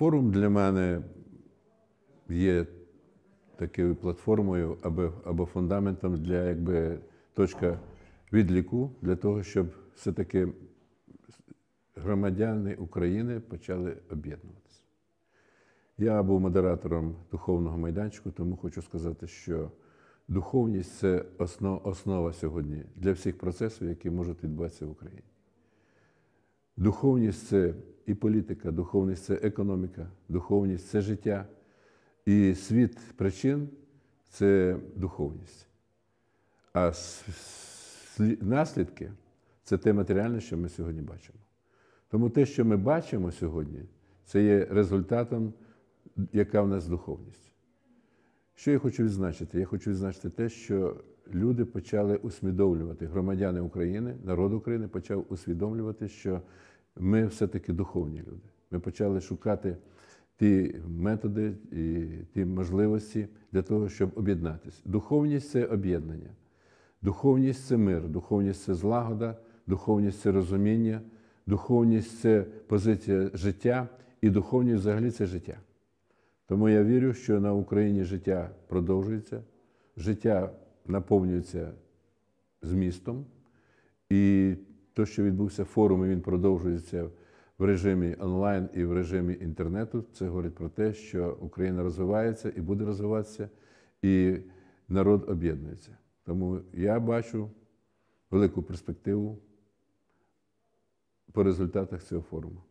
Форум для мене є такою платформою або або фундаментом для якби точка відліку для того, щоб все-таки громадяни України почали об'єднуватися. Я був модератором духовного майданчику, тому хочу сказати, що духовність це основ, основа сьогодні для всіх процесів, які можуть відбуватися в Україні. Духовність це і політика, духовність це економіка, духовність це життя. І світ причин це духовність. А наслідки це те матеріальне, що ми сьогодні бачимо. Тому те, що ми бачимо сьогодні, це є результатом, яка в нас духовність. Що я хочу відзначити? Я хочу відзначити те, що люди почали усвідомлювати громадяни України, народ України почав усвідомлювати, що ми все-таки духовні люди. Ми почали шукати ті методи і ті можливості для того, щоб об'єднатися. Духовність це об'єднання, духовність це мир, духовність це злагода, духовність це розуміння, духовність це позиція життя, і духовність взагалі це життя. Тому я вірю, що на Україні життя продовжується, життя наповнюється змістом. І те, що відбувся форум, і він продовжується в режимі онлайн і в режимі інтернету, це говорить про те, що Україна розвивається і буде розвиватися, і народ об'єднується. Тому я бачу велику перспективу по результатах цього форуму.